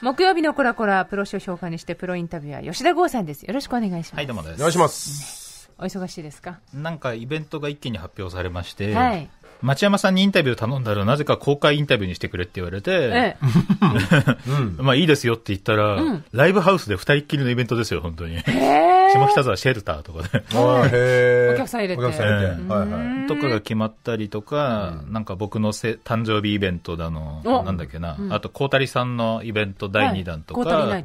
木曜日のコラコラプロ視を評価にしてプロインタビュアー吉田剛さんですよろしくお願いしますはいどうもですお願いしますお忙しいですかなんかイベントが一気に発表されまして、はい、町山さんにインタビュー頼んだら、なぜか公開インタビューにしてくれって言われて、ええ、まあいいですよって言ったら、うん、ライブハウスで二人っきりのイベントですよ、本当に。下北沢シェルターとかで お客さん入れて。お客さん入れて。はいはい、とかが決まったりとか、うん、なんか僕のせ誕生日イベントだの、なんだっけな、うん、あと、コータリさんのイベント第2弾とか、はい、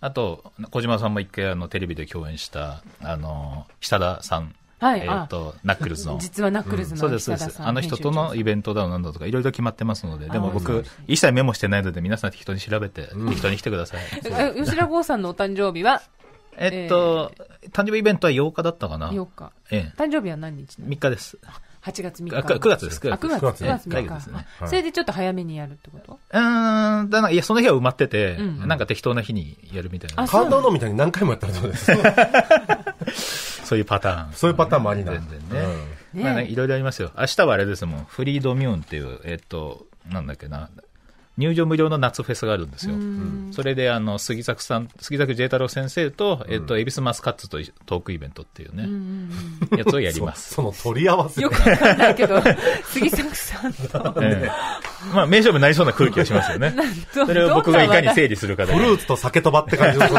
あと、小島さんも一回あのテレビで共演した、あの、久田さん。はい、えー、っと、ナックルズの。実はナックルズの、うん、そうです、そうです。あの人とのイベントだなんだとか、いろいろ決まってますので、でも僕、一切メモしてないので、皆さん適当に調べて、適当に来てください。吉田剛さんのお誕生日は、えっと、えー、誕生日イベントは8日だったかな。8日。ええ、誕生日は何日 ?3 日です。8月3日。9月です、9月。9月、9月3日。ですね。それでちょっと早めにやるってことうん、だな、いや、その日は埋まってて、なんか適当な日にやるみたいな。感動のみたいに何回もやったらどうです そういうパターン、そういうパターンもありなんでね。うんね、まあ、ね、いろいろありますよ。明日はあれですもん、フリードミューンっていう、えっと、なんだっけな、入場無料の夏フェスがあるんですよ。それであの杉崎さん、杉崎ジェイ太郎先生と、えっと、恵比寿マスカッツとトークイベントっていうね、うやつをやりますそ。その取り合わせよくわかんないけど、杉崎さんと、えー、まあ、名勝負になりそうな空気がしますよね。それを僕がいかに整理するかで。フルーツと酒とばって感じの。ね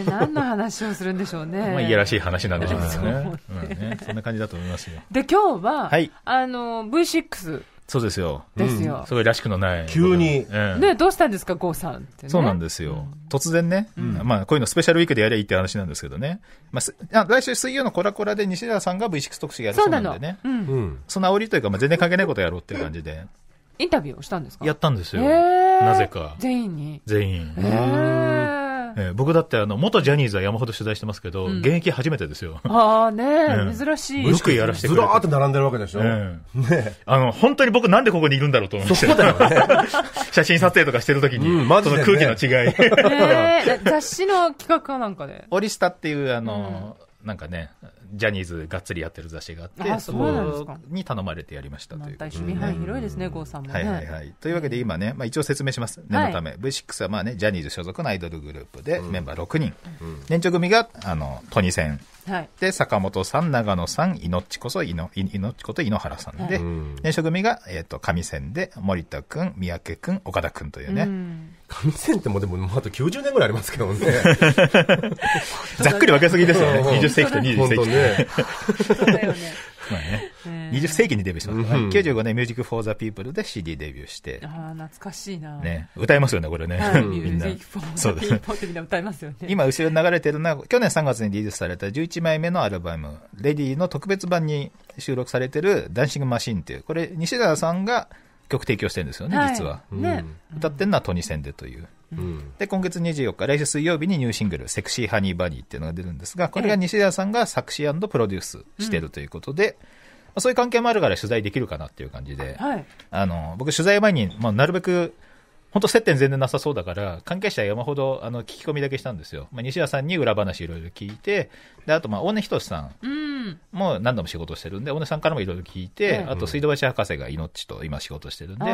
え、何の話をするんでしょうね。まあ、いやらしい話なんでしょうね。うんね、そんな感じだと思いますよ。で、今日は、はい、あの、V6。そうですよ。ですよ。それらしくのない。急に。ね、どうしたんですか、郷さんって、ね。そうなんですよ。突然ね、まあ、こういうのスペシャルウィークでやりゃいいって話なんですけどね。まあ、来週水曜のコラコラで西田さんが V6 特集やるそうなんでね。そ,、うん、その煽りというか、まあ、全然関係ないことやろうっていう感じで。インタビューをしたんですかやったんですよ。なぜか。全員に。全員。へーえー、僕だってあの、元ジャニーズは山ほど取材してますけど、うん、現役初めてですよ。ああね、ね珍しい。よくやらせてくれずらーって並んでるわけでしょ。ねねあの、本当に僕なんでここにいるんだろうと思って、そうだよね。写真撮影とかしてるときに、うん、その空気の違い。雑誌の企画かなんかで。オリスタっていう、あの、うんなんかね、ジャニーズがっつりやってる雑誌があって、ああそこに頼まれてやりましたという。大守備範囲広いですね、郷さんも、ね、はいはいはい。というわけで今ね、まあ、一応説明します。念のため、はい、V6 はまあね、ジャニーズ所属のアイドルグループで、メンバー6人。うん、年長組が、あの、トニセン。はい、で、坂本さん、長野さん、いのちこそいちこと井ノ原さんで、はい、年長組が、えっ、ー、と、上線で、森田君、三宅君、岡田君というね。うん紙線ってもでも、あと90年ぐらいありますけどね。ざっくり分けすぎですよね。20世紀と21世紀。ね。まあね、20世紀にデビューしました。ね、95年、ミュージック・フォー・ザ・ピープルで CD デビューして、ああ、懐かしいな、ね、歌いますよね、これね、みんな、そうですピってみんな歌いますよね、今、後ろに流れてるのは、去年3月にリリースされた11枚目のアルバム、レディの特別版に収録されてる、ダンシング・マシンっていう、これ、西田さんが、曲提供してるんですよね、はい、実は、ね、うん、歌ってるのはトニセンでという、うん、で今月24日来週水曜日にニューシングル「セクシーハニーバニー」っていうのが出るんですがこれが西田さんが作詞プロデュースしてるということで、うん、そういう関係もあるから取材できるかなっていう感じで、はい、あの僕取材前に、まあ、なるべく本当接点全然なさそうだから関係者山ほどあの聞き込みだけしたんですよ、まあ、西田さんに裏話いろいろ聞いてであとまあ大根仁さんもう何度も仕事してるんで、小野さんからもいろいろ聞いて、あと水道橋博士が命と今仕事してるんで、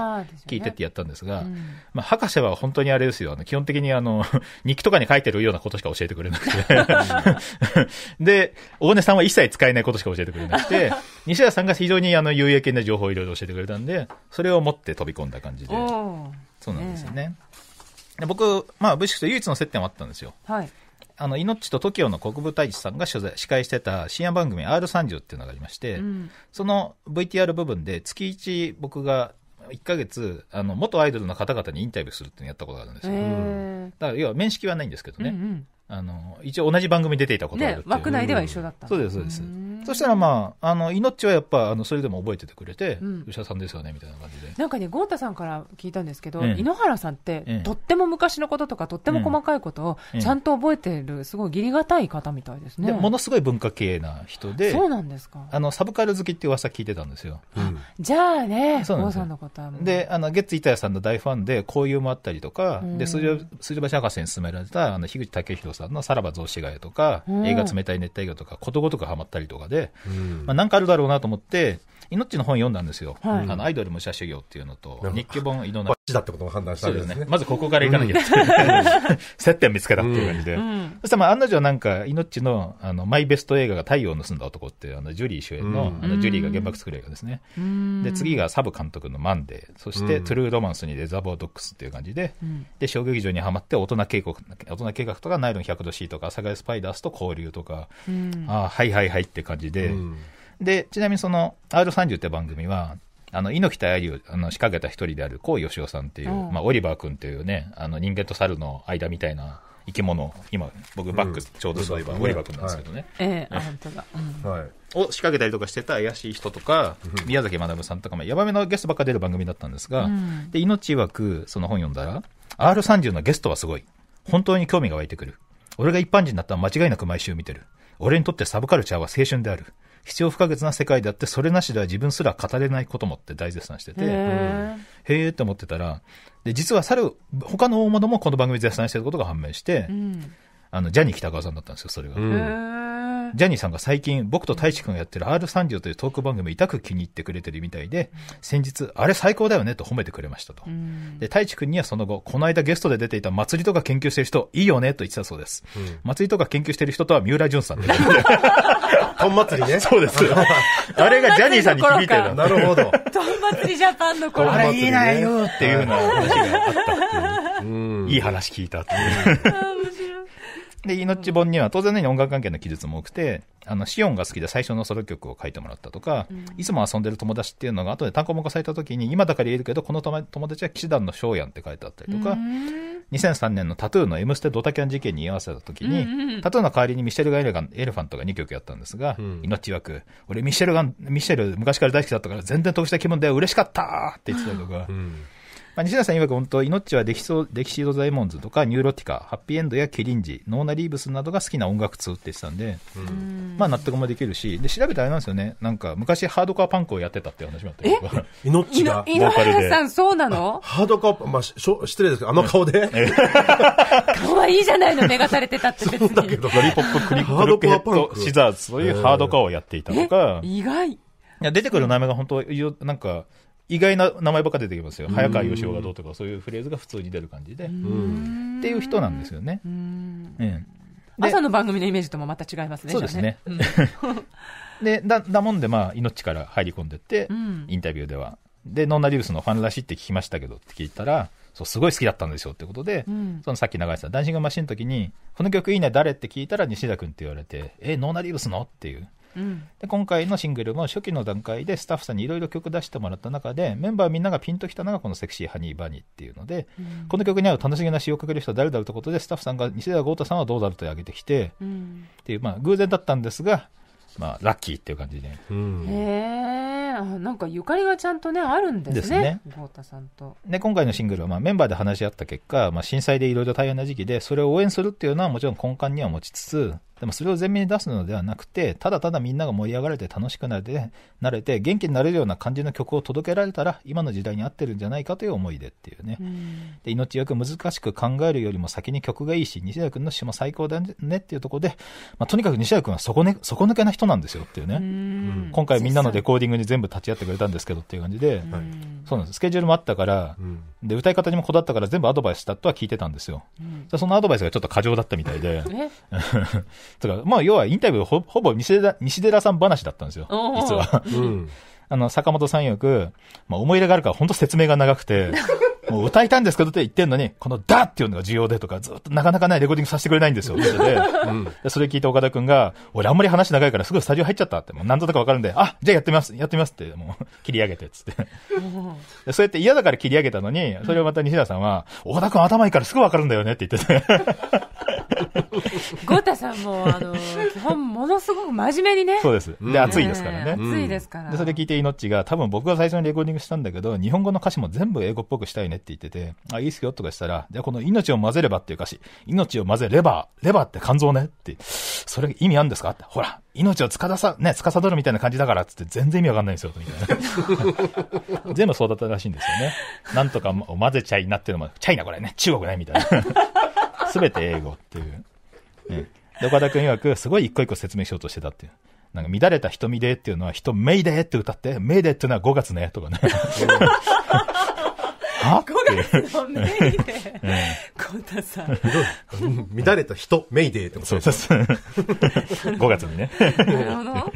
聞いてってやったんですが、まあ、博士は本当にあれですよ、基本的にあの、日記とかに書いてるようなことしか教えてくれなくて で、大根さんは一切使えないことしか教えてくれなくて、西田さんが非常にあの有益な情報をいろいろ教えてくれたんで、それを持って飛び込んだ感じで、そうなんですよね。僕、まあ、ブシと唯一の接点はあったんですよ。はいあの、いのちと TOKIO の国分太一さんが取材、司会してた深夜番組 R30 っていうのがありまして、うん、その VTR 部分で月1僕が1か月、あの、元アイドルの方々にインタビューするっていうのやったことがあるんですよ。だから、要は面識はないんですけどね。うんうん、あの、一応同じ番組出ていたことがある、ね、枠内では一緒だった。そうです、そうです。そしたらまあ、あの、命はやっぱ、あの、それでも覚えててくれて、うん、吉田さんですよね、みたいな感じで。なんかね、豪太さんから聞いたんですけど、うん、井ノ原さんって、うん、とっても昔のこととか、とっても細かいことを、ちゃんと覚えてる、すごい義理がたい方みたいですね。ものすごい文化系な人で、そうなんですか。あの、サブカル好きって噂聞いてたんですよ。じゃあね、ゴさんのことは。で、あの、ゲッツ・イタヤさんの大ファンで、交友もあったりとか、で、筋橋博士に勧められた、あの、樋口武弘さんのさらば雑司がやとか、映画冷たい熱帯魚とか、ことごとくはまったりとかで、で、うん、まあ、なんかあるだろうなと思って、イの本読んだんですよ、はい、あのアイドル武者修行っていうのと、日記本、いろんな。だってこと判断したんですね、ね、まずここからいかなきゃいけない、接点見つけたっていう感じで、うん、そしたらあ案の定、なんか、いののマイベスト映画が太陽を盗んだ男って、あのジュリー主演の,、あのジュリーが原爆作る映画ですね、で次がサブ監督のマンデー、そして、トゥルーロマンスにレザーボードックスっていう感じで、うん、で小劇場にはまって大人計画、大人計画とか、ナイロン100度 C とか、阿佐ヶ谷スパイダースと交流とか、うん、あはいはいはいって感じで。うんで、ちなみにその R30 って番組は、あの、猪木と愛をあの仕掛けた一人である、甲井義雄さんっていう、まあ、オリバー君っていうね、あの、人間と猿の間みたいな生き物、今、僕、バック、ちょうどそういえば、オリバー君なんですけどね。ええ、本当だ。はい。を仕掛けたりとかしてた怪しい人とか、宮崎学さんとか、も、ヤバめのゲストばっか出る番組だったんですが、で、命く、その本読んだら、R30 のゲストはすごい。本当に興味が湧いてくる。俺が一般人だったら間違いなく毎週見てる。俺にとってサブカルチャーは青春である。必要不可欠な世界であってそれなしでは自分すら語れないこともって大絶賛しててへえって思ってたらで実は猿他の大物もこの番組絶賛してることが判明して、あのジャニー喜多川さんだったんですよそれが。ジャニーさんが最近、僕と太一君がやってる R30 というトーク番組、痛く気に入ってくれてるみたいで、先日、あれ最高だよねと褒めてくれましたと。で、太一君にはその後、この間ゲストで出ていた祭りとか研究してる人、いいよねと言ってたそうです。祭りとか研究してる人とは三浦淳さんで。トン祭りね。そうです。あれがジャニーさんに聞いてるなるほど。トン祭りジャパンの頃。あれいいなよっていうの話があったっていう。いい話聞いたっていう。で、命本には当然ね、音楽関係の記述も多くて、あの、シオンが好きで最初のソロ曲を書いてもらったとか、うん、いつも遊んでる友達っていうのが後で単行本化された時に、今だから言えるけど、この友達は騎士団のショウヤンって書いてあったりとか、2003年のタトゥーの「M ステ」ドタキャン事件に居合わせた時に、うんうんうん、タトゥーの代わりにミシェルガン・エレファントが2曲やったんですが、うん、命枠俺ミシェルガンミシェル昔から大好きだったから全然得した気分で嬉しかったって言ってたのが。うんまあ、西田さん曰く本当、命はデキソデキシード・ザイモンズとか、ニューロティカ、ハッピーエンドやケリンジ、ノーナ・リーブスなどが好きな音楽通って言ってたんで、うん、まあ納得もできるし、で、調べたらあれなんですよね、なんか昔ハードコアパンクをやってたっていう話もあって、え 命がボーカルで。さん、そうなのハードコア、まあしょ、失礼ですけど、あの顔で。顔はいいじゃないの、目がされてたって別に。だけど、ドリポップ、クリップ、ルケット、シザーズ、そういうハードコアをやっていたとか。意外。いや出てくる名前が本当、なんか、意外な名前ばっか出てきますよ、早川義雄がどうとか、そういうフレーズが普通に出る感じで、っていう人なんですよね。うん朝の番組のイメージともまた違いますね、そうですね。でだだもんで、まあ、命から入り込んでって、インタビューでは。で、ノンナリウスのファンらしいって聞きましたけどって聞いたら、そうすごい好きだったんですよってことで、うん、そのさっき流した「ダンシングマシン」の時に「この曲いいね誰?」って聞いたら西田君って言われて「えノーナリウスの?」っていうで今回のシングルも初期の段階でスタッフさんにいろいろ曲出してもらった中でメンバーみんながピンときたのがこの「セクシーハニーバニー」っていうので、うん、この曲に合う楽しげな詞をかける人は誰だろうということでスタッフさんが西田豪太さんはどうだろうと挙げてきて、うん、っていう、まあ、偶然だったんですが、まあ、ラッキーっていう感じで、うん、へえんかゆかりがちゃんとねあるんですね豪太、ね、さんとで今回のシングルは、まあ、メンバーで話し合った結果、まあ、震災でいろいろ大変な時期でそれを応援するっていうのはもちろん根幹には持ちつつでもそれを前面に出すのではなくて、ただただみんなが盛り上がれて楽しくなれて、慣れて元気になれるような感じの曲を届けられたら、今の時代に合ってるんじゃないかという思いでっていうね。うん、で命よく難しく考えるよりも先に曲がいいし、西田君の詩も最高だねっていうところで、まあ、とにかく西田君は底,、ね、底抜けな人なんですよっていうね、うん。今回みんなのレコーディングに全部立ち会ってくれたんですけどっていう感じで、うん、そうなんです。スケジュールもあったから、で、歌い方にもこだわったから全部アドバイスしたとは聞いてたんですよ。そのアドバイスがちょっと過剰だったみたいで。とか、まあ、要はインタビューほほぼ西寺西寺さん話だったんですよ、実は。うん、あの、坂本さんよく、まあ、思い入れがあるから本当説明が長くて、もう歌いたいんですけどって言ってんのに、このだっていうのが重要でとか、ずっとなかなかないレコーディングさせてくれないんですよ、で、うん、それ聞いて岡田くんが、俺あんまり話長いからすぐスタジオ入っちゃったって、もう何度とかわかるんで、あ、じゃあやってみます、やってみますって、もう切り上げて、つってで。そうやって嫌だから切り上げたのに、それをまた西田さんは、岡田くん頭いいからすぐわかるんだよねって言っててゴータさんも、あの、基本、ものすごく真面目にね。そうです。で、暑いですからね。暑いですから。で、それ聞いて、いのちが、多分僕が最初にレコーディングしたんだけど、日本語の歌詞も全部英語っぽくしたいねって言ってて、あ、いいっすよとかしたら、じゃあこの命を混ぜればっていう歌詞、命を混ぜれば、レバーって肝臓ねって、それ意味あるんですかって、ほら、命をつかださ、ね、つかさどるみたいな感じだからつって、全然意味わかんないんですよ、みたいな。全部そうだったらしいんですよね。なんとかを混ぜちゃいなっていうのも、チャイナこれね、中国ね、みたいな。すべて英語っていう。ね、で、岡田君曰く、すごい一個一個説明しようとしてたっていう。なんか、乱れた瞳でっていうのは、人、めいでって歌って、めデでっていうのは5月ね、とかね。は ?5 月のメイデー。コウタさん。乱れた人、メイデーってことですそうそう5 月にね。なるほど。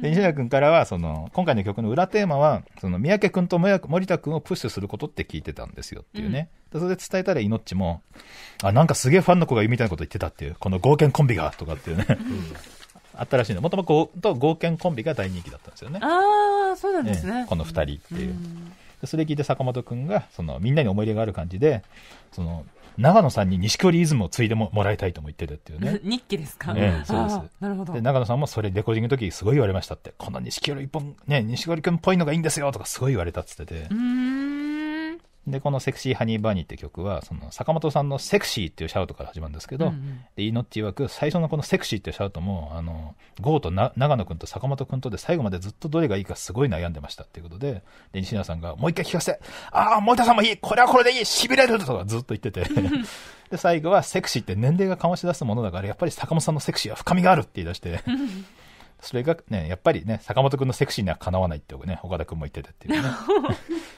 で西田君からはその今回の曲の裏テーマはその三宅君と森田君をプッシュすることって聞いてたんですよっていうね、うん、それで伝えたらいのっちもあなんかすげえファンの子がいるみたいなこと言ってたっていうこの合憲コンビがとかっていうね、うん、あったらしいのもともと合憲コンビが大人気だったんですよねああそうなんですね、この2人っていう。うんそれ聞いて坂本くんが、その、みんなに思い入れがある感じで、その、長野さんに錦織イズムを継いでももらいたいとも言ってるっていうね。日記ですか、ね。そうです。なるほど。で、長野さんもそれレコーディングの時すごい言われましたって、この錦織一本、ね、錦織くんっぽいのがいいんですよとかすごい言われたっつってて。うんで、このセクシーハニーバニーって曲は、その坂本さんのセクシーっていうシャウトから始まるんですけど、うんうん、で、イノッチ曰く最初のこのセクシーっていうシャウトも、あの、ゴーとな長野くんと坂本くんとで最後までずっとどれがいいかすごい悩んでましたっていうことで、で、西村さんがもう一回聞かせて、ああ、森田さんもいいこれはこれでいい痺れるとかずっと言ってて で、最後はセクシーって年齢が醸し出すものだから、やっぱり坂本さんのセクシーは深みがあるって言い出してそれがね、やっぱりね、坂本くんのセクシーにはかなわないってね、岡田くんも言ってたっていうね。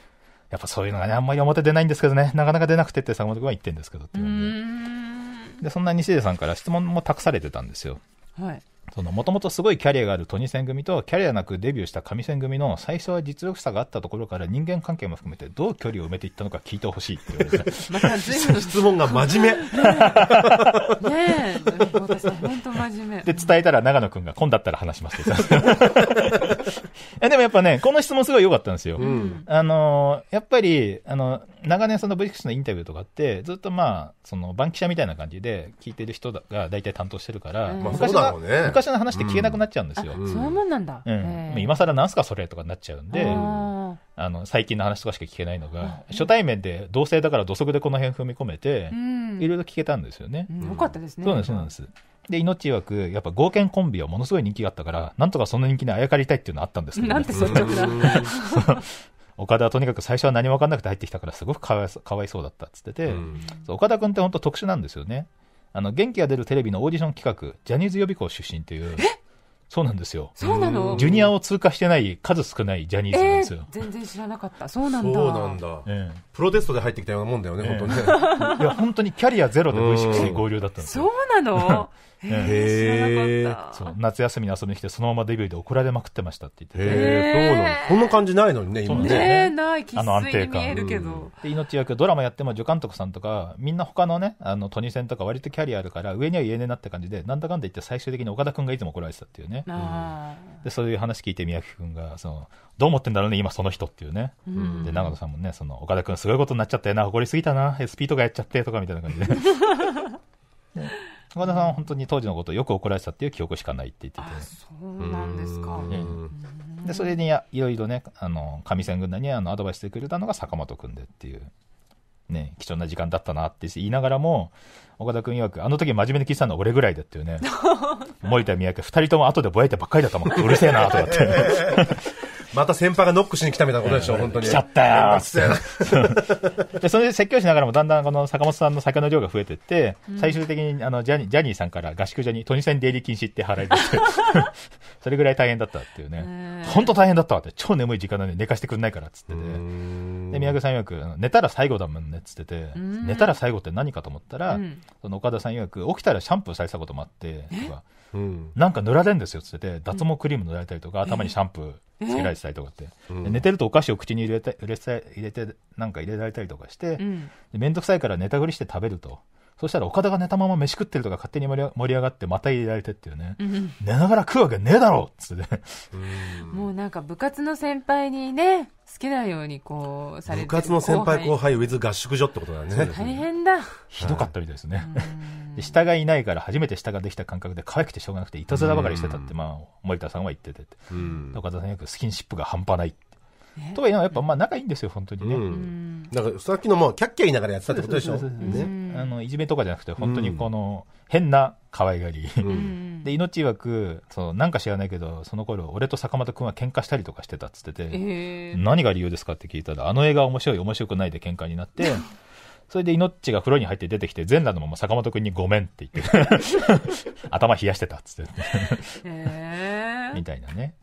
やっぱそういうのがね、あんまり表出ないんですけどね、なかなか出なくてって坂本君は言ってるんですけどってで、そんな西出さんから質問も託されてたんですよ。はい。もともとすごいキャリアがあるトニセン組とキャリアなくデビューした上セン組の最初は実力差があったところから人間関係も含めてどう距離を埋めていったのか聞いてほしいって言われん全部質問が真面目ねえ本当真面目で伝えたら長野君が今だったら話しますって でもやっぱねこの質問すごい良かったんですよ、うん、あのやっぱりあの長年そのクスのインタビューとかってずっとまあその番記者みたいな感じで聞いてる人が大体担当してるから、うん、まあそうだろうね昔の話って消えなくなっちゃうんですよ。うん、そういうもんなんだ。うん、今更なんすかそれとかになっちゃうんで、あの、最近の話とかしか聞けないのが、初対面で同性だから土足でこの辺踏み込めて、いろいろ聞けたんですよね。よかったですね。そうなんです、そうなんです。で、命曰く、やっぱ合憲コンビはものすごい人気があったから、なんとかその人気にあやかりたいっていうのはあったんですけど、ね、なんて率直な。岡田はとにかく最初は何も分かんなくて入ってきたからすごくかわいそうだったっつってて、うん、岡田君って本当特殊なんですよね。あの、元気が出るテレビのオーディション企画、ジャニーズ予備校出身という。えそうなんですよ。そうなのジュニアを通過してない数少ないジャニーズなんですよ。えー、全然知らなかった。そうなんだ。そうなんだ。えー、プロテストで入ってきたようなもんだよね、えー、本当にね。いや、本当にキャリアゼロで V6 に合流だったんですよ。そうなのへえ知らなかった夏休みに遊びに来てそのままデビューで怒られまくってましたって言っててへえそうなのこんな感じないのにね今ねねないきっすいに見えるけど、命役ドラマやっても助監督さんとかみんな他のねあのトニセンとか割とキャリアあるから上には言えねえなって感じでなんだかんだ言って最終的に岡田君がいつも怒られてたっていうねでそういう話聞いて三宅君がそのどう思ってんだろうね今その人っていうね、うん、で長野さんもねその岡田君すごいことになっちゃったよな誇りすぎたな SP とかやっちゃってとかみたいな感じで 岡田さんは本当に当時のことをよく怒られてたっていう記憶しかないって言っててそうなんですか、ね、でそれにいろいろねあの上千軍団にあのアドバイスしてくれたのが坂本君でっていうね、貴重な時間だったなって言いながらも、岡田君曰く、あの時真面目に聞いてたのは俺ぐらいだっていうね。森田三宅、二人とも後でぼやいてばっかりだったもん。うるせえな、とかって。また先輩がノックしに来たみたいなことでしょ、本当に。来ちゃったよって。で、それで説教しながらも、だんだんこの坂本さんの酒の量が増えてって、うん、最終的にあのジャニジャニーさんから合宿所にトニセン出入り禁止って払いて、それぐらい大変だったっていうね。本当大変だったって。超眠い時間なのに寝かしてくんないからっつってね。で宮家さん曰く寝たら最後だもんねっつってて、寝たら最後って何かと思ったら、うん、その岡田さん曰く起きたらシャンプーされてたこともあってとか、うん、なんか塗られるんですよっつってて脱毛クリーム塗られたりとか、頭にシャンプーつけられてたりとかって、寝てるとお菓子を口に入れて入れてなんか入れられたりとかして面倒、うん、くさいから寝たふりして食べると。そしたら岡田が寝たまま飯食ってるとか勝手に盛り上がってまた入れられてっていうね、寝ながら食うわけねえだろっつってねもうなんか部活の先輩にね好きなようにこうされて部活の先輩後輩ウィズ合宿所ってことだね大変だひどかったみたいですね、下がいないから初めて下ができた感覚で可愛くてしょうがなくていたずらばかりしてたって、まあ、森田さんは言ってて岡田さんよくスキンシップが半端ないってとはいえやっぱまあ仲いいんですよ本当にね、うん、だからさっきのもキャッキャ言いながらやってたってことでしょあのいじめとかじゃなくて本当にこの変な可愛がり、で命くそのなんか知らないけどその頃俺と坂本君は喧嘩したりとかしてたっつってて、えー、何が理由ですかって聞いたらあの映画面白い面白くないで喧嘩になってそれで命が風呂に入って出てきて、全裸のまま坂本君にごめんって言って 頭冷やしてたっつってえー、みたいなね。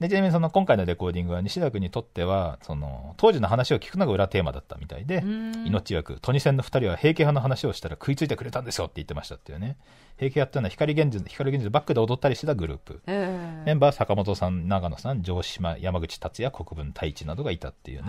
で、ちなみにその今回のレコーディングは西田君にとっては、その当時の話を聞くのが裏テーマだったみたいで、命役トニセンの2人は平家派の話をしたら食いついてくれたんですよって言ってましたっていうね。平家派っていうのは光源氏、光源氏バックで踊ったりしてたグループ。ーメンバー坂本さん、長野さん、城島、山口達也、国分太一などがいたっていう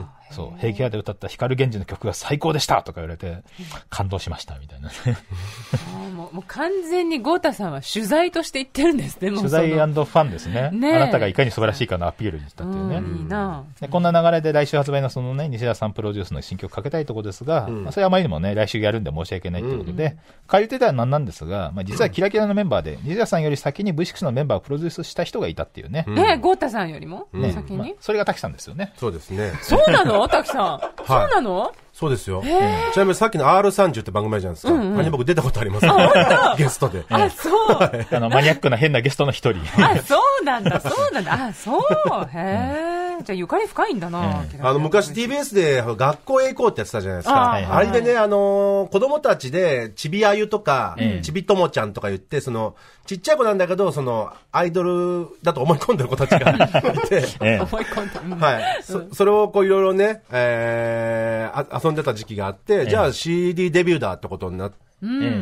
ね。そう、平家派で歌った光源氏の曲が最高でしたとか言われて、感動しましたみたいなうもう完全に豪太さんは取材として行ってるんですね、取材ファンですね。ね、ね、あなたがいかに素晴らしいかのアピールにしたっていうね、うでこんな流れで来週発売のその、ね、西田さんプロデュースの新曲かけたいところですが、うん、まあ、それはあまりにも、ね、来週やるんで申し訳ないということで、うん、借りてたらなんなんですが、まあ、実はキラキラのメンバーで、西田さんより先に V6 のメンバーをプロデュースした人がいたっていうね、うん、え豪太さんよりも、ね、先に、まあ、それが滝さんですよね。そうですねそうなの滝さん、そうなの そうですよ。ちなみにさっきの R30 って番組じゃないですか。うんあれ僕出たことあります、ゲストで。あ、そう。あの、マニアックな変なゲストの一人。あ、そうなんだ、そうなんだ。あ、そう。へえ。んちゃんゆかり深いんだな、あの、昔 TBS で学校へ行こうってやってたじゃないですか。あれでね、あの子供たちで、ちびあゆとか、ちびともちゃんとか言って、その、ちっちゃい子なんだけど、その、アイドルだと思い込んでる子たちが いて、はい。そ、それをこういろいろね、えー、遊んでた時期があって、じゃあ CD デビューだってことになって、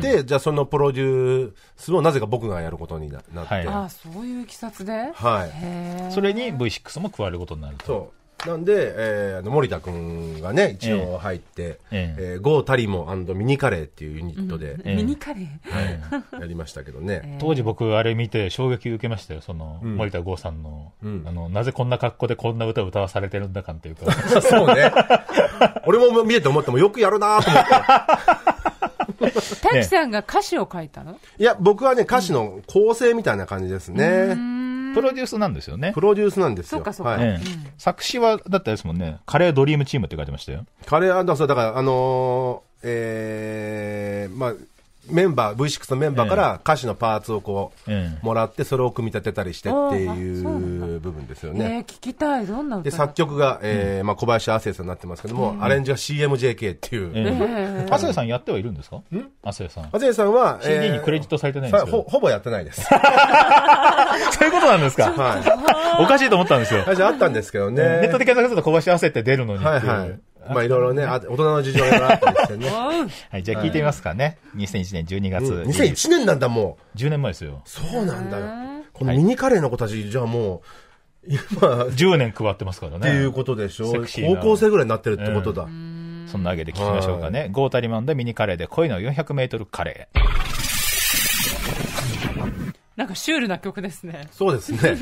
で、じゃあそのプロデュースをなぜか僕がやることになって、はい、ああそういういきさつで、はい、それに V6 も加えることになると。そうなんで、えー、森田君がね、一応入って、えええー、ゴータリモミニカレーっていうユニットで、ミニカレー、はい、やりましたけどね。当時僕、あれ見て衝撃受けましたよ、その、森田剛さんの、あの、なぜこんな格好でこんな歌を歌わされてるんだかっていうか。そうね。俺も見えて思ってもよくやるなと思って。滝さんが歌詞を書いたの、いや、僕はね、歌詞の構成みたいな感じですね。プロデュースなんですよね。プロデュースなんですよ。そうかそうか。作詞は、だったですもんね、カレードリームチームって書いてましたよ。カレーあ、そう、だから、あのー、えー、まあ、メンバー V6 のメンバーから歌詞のパーツをこう、もらってそれを組み立てたりしてっていう部分ですよね、え聞きたいどんなで作曲が、えーまあ、小林亜生さんになってますけども、アレンジは CMJK っていう亜生、さんやってはいるんですかん亜生さん亜生さんは、えー、CD にクレジットされてないんですけほぼやってないです そういうことなんですか、はい、おかしいと思ったんですよあったんですけどね、ネットで検索すると小林亜生って出るのにはいはいまあいろいろね、大人の事情があってね。はい、じゃあ聞いてみますかね。2001年12月。2001年なんだもう。10年前ですよ。そうなんだよ。このミニカレーの子たち、じゃあもう、今。10年加わってますからね。っていうことでしょ。高校生ぐらいになってるってことだ。そんなわけで聞きましょうかね。ゴータリマンでミニカレーで恋の400メートルカレー。なんかシュールな曲ですね。そうですね。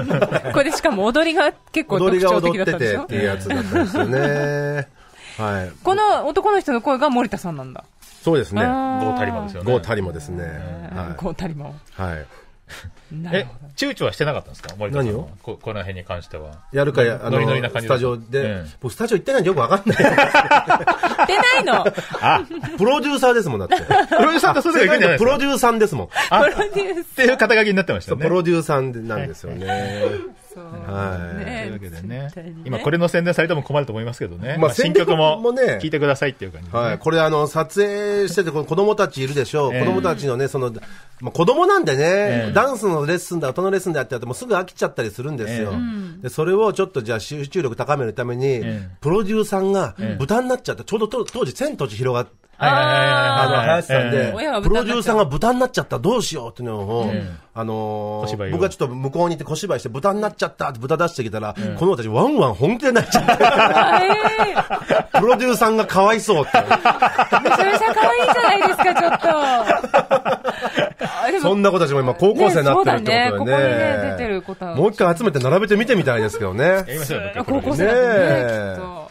これしかも踊りが結構特徴的だったんで踊りが踊っててっていうやつだったんですよね。はい。この男の人の声が森田さんなんだ。そうですね。ゴータリマですよね。ゴータリマですね。はい、ゴータリマはい。え、躊躇はしてなかったんですか森田さん何をここの辺に関しては。やるかや、あの、ノリノリな感じスタジオで、ええ僕スタジオ行ってないんでよくわかんない。出ないのあ、プロデューサーですもん、だって。プロデューサーとそういうのがプロデューサーですもん。プロデューサー。っていう肩書きになってましたね。プロデューサーなんですよね。そう、はい、というわけでね、今これの宣伝されても困ると思いますけどね、まあ、新曲も聞いてくださいっていう感じ、はい、これあの撮影しててこの子供たちいるでしょう、子供たちのねその、まあ、子供なんでね、ダンスのレッスンだ音のレッスンだってやってもすぐ飽きちゃったりするんですよ、でそれをちょっとじゃあ集中力高めるために、プロデューサーが豚になっちゃってちょうど当時「千と千尋」があの、林さんで、プロデューサーが豚になっちゃった、どうしようっていうのを、あの僕がちょっと向こうに行って小芝居して、豚になっちゃったって豚出してきたら、この子たちワンワン本気で泣いちゃって。プロデューサーがかわいそうって。めちゃめちゃかわいいじゃないですか、ちょっと。そんな子たちも今高校生になってるってことでね。もう一回集めて並べてみてみたいですけどね。高校生ねきっと。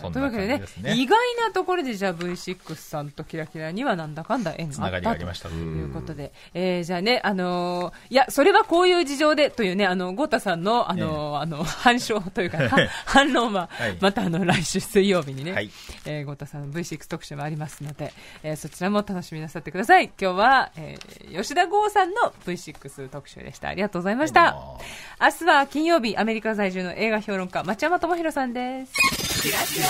そね。というわけでね、意外なところでじゃあ V6 さんとキラキラにはなんだかんだ縁があったということで、えー、じゃあね、あのー、いや、それはこういう事情でというね、あの、ゴータさんの、あのー、あの、反証というか、反論は、またあの、来週水曜日にね、はい、えー、ゴータさんの V6 特集もありますので、えー、そちらも楽しみなさってください。今日は、えー、吉田剛さんの V6 特集でした。ありがとうございました。明日は金曜日、アメリカ在住の映画評論家、町山智博さんです。キラキラ